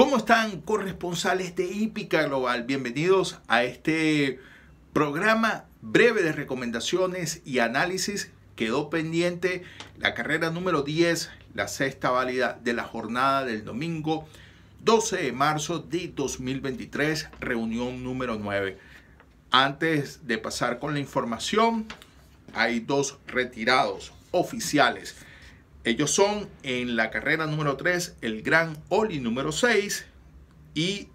¿Cómo están corresponsales de Hípica Global? Bienvenidos a este programa breve de recomendaciones y análisis. Quedó pendiente la carrera número 10, la sexta válida de la jornada del domingo 12 de marzo de 2023, reunión número 9. Antes de pasar con la información, hay dos retirados oficiales. Ellos son en la carrera número 3 el Gran Oli número 6 y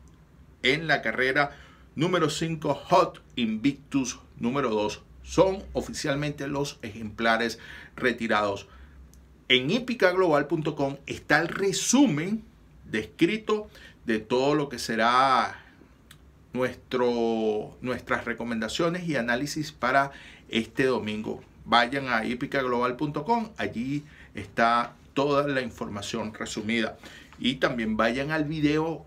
en la carrera número 5 Hot Invictus número 2. Son oficialmente los ejemplares retirados. En HipicaGlobal.com está el resumen descrito de todo lo que será nuestro, nuestras recomendaciones y análisis para este domingo. Vayan a HipicaGlobal.com allí está toda la información resumida. Y también vayan al video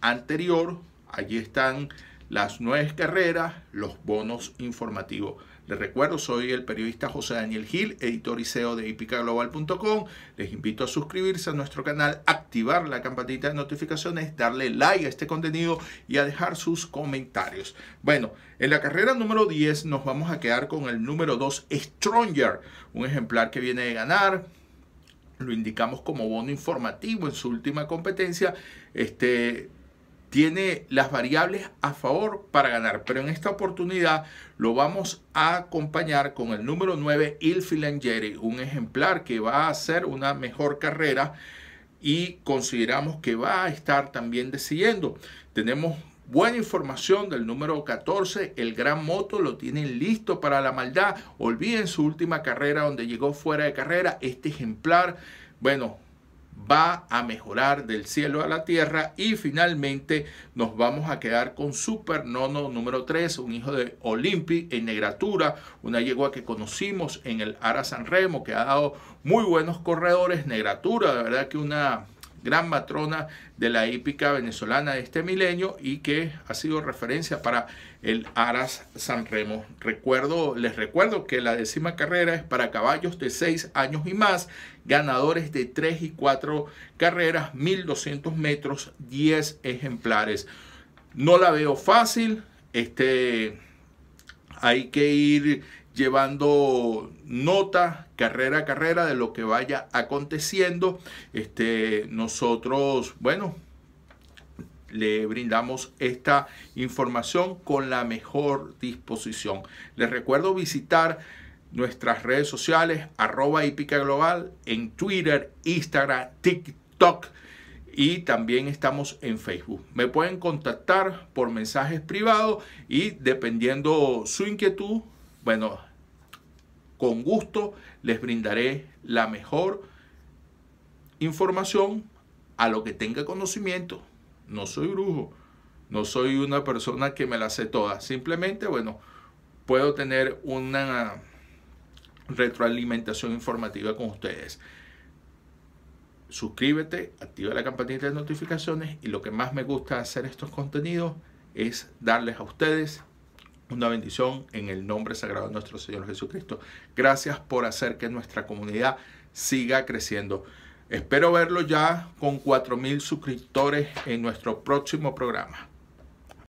anterior, allí están las nueve carreras, los bonos informativos. Les recuerdo, soy el periodista José Daniel Gil, editor y CEO de hipicaglobal.com. Les invito a suscribirse a nuestro canal, activar la campanita de notificaciones, darle like a este contenido y a dejar sus comentarios. Bueno, en la carrera número 10 nos vamos a quedar con el número 2, Stronger, un ejemplar que viene de ganar lo indicamos como bono informativo en su última competencia, este, tiene las variables a favor para ganar. Pero en esta oportunidad lo vamos a acompañar con el número 9, Il un ejemplar que va a hacer una mejor carrera y consideramos que va a estar también decidiendo. Tenemos Buena información del número 14, el gran moto lo tienen listo para la maldad. Olviden su última carrera donde llegó fuera de carrera. Este ejemplar, bueno, va a mejorar del cielo a la tierra y finalmente nos vamos a quedar con Super Nono número 3, un hijo de Olimpi en negratura, una yegua que conocimos en el Ara San Remo que ha dado muy buenos corredores, negratura, de verdad que una gran matrona de la hípica venezolana de este milenio y que ha sido referencia para el Aras San Remo. Recuerdo, les recuerdo que la décima carrera es para caballos de 6 años y más, ganadores de 3 y 4 carreras, 1200 metros, 10 ejemplares. No la veo fácil, este, hay que ir llevando nota carrera a carrera de lo que vaya aconteciendo. Este, nosotros, bueno, le brindamos esta información con la mejor disposición. Les recuerdo visitar nuestras redes sociales, arroba pica global, en Twitter, Instagram, TikTok y también estamos en Facebook. Me pueden contactar por mensajes privados y dependiendo su inquietud, bueno, con gusto les brindaré la mejor información a lo que tenga conocimiento. No soy brujo, no soy una persona que me la sé toda. Simplemente, bueno, puedo tener una retroalimentación informativa con ustedes. Suscríbete, activa la campanita de notificaciones y lo que más me gusta hacer estos contenidos es darles a ustedes una bendición en el nombre sagrado de nuestro Señor Jesucristo. Gracias por hacer que nuestra comunidad siga creciendo. Espero verlo ya con 4.000 suscriptores en nuestro próximo programa.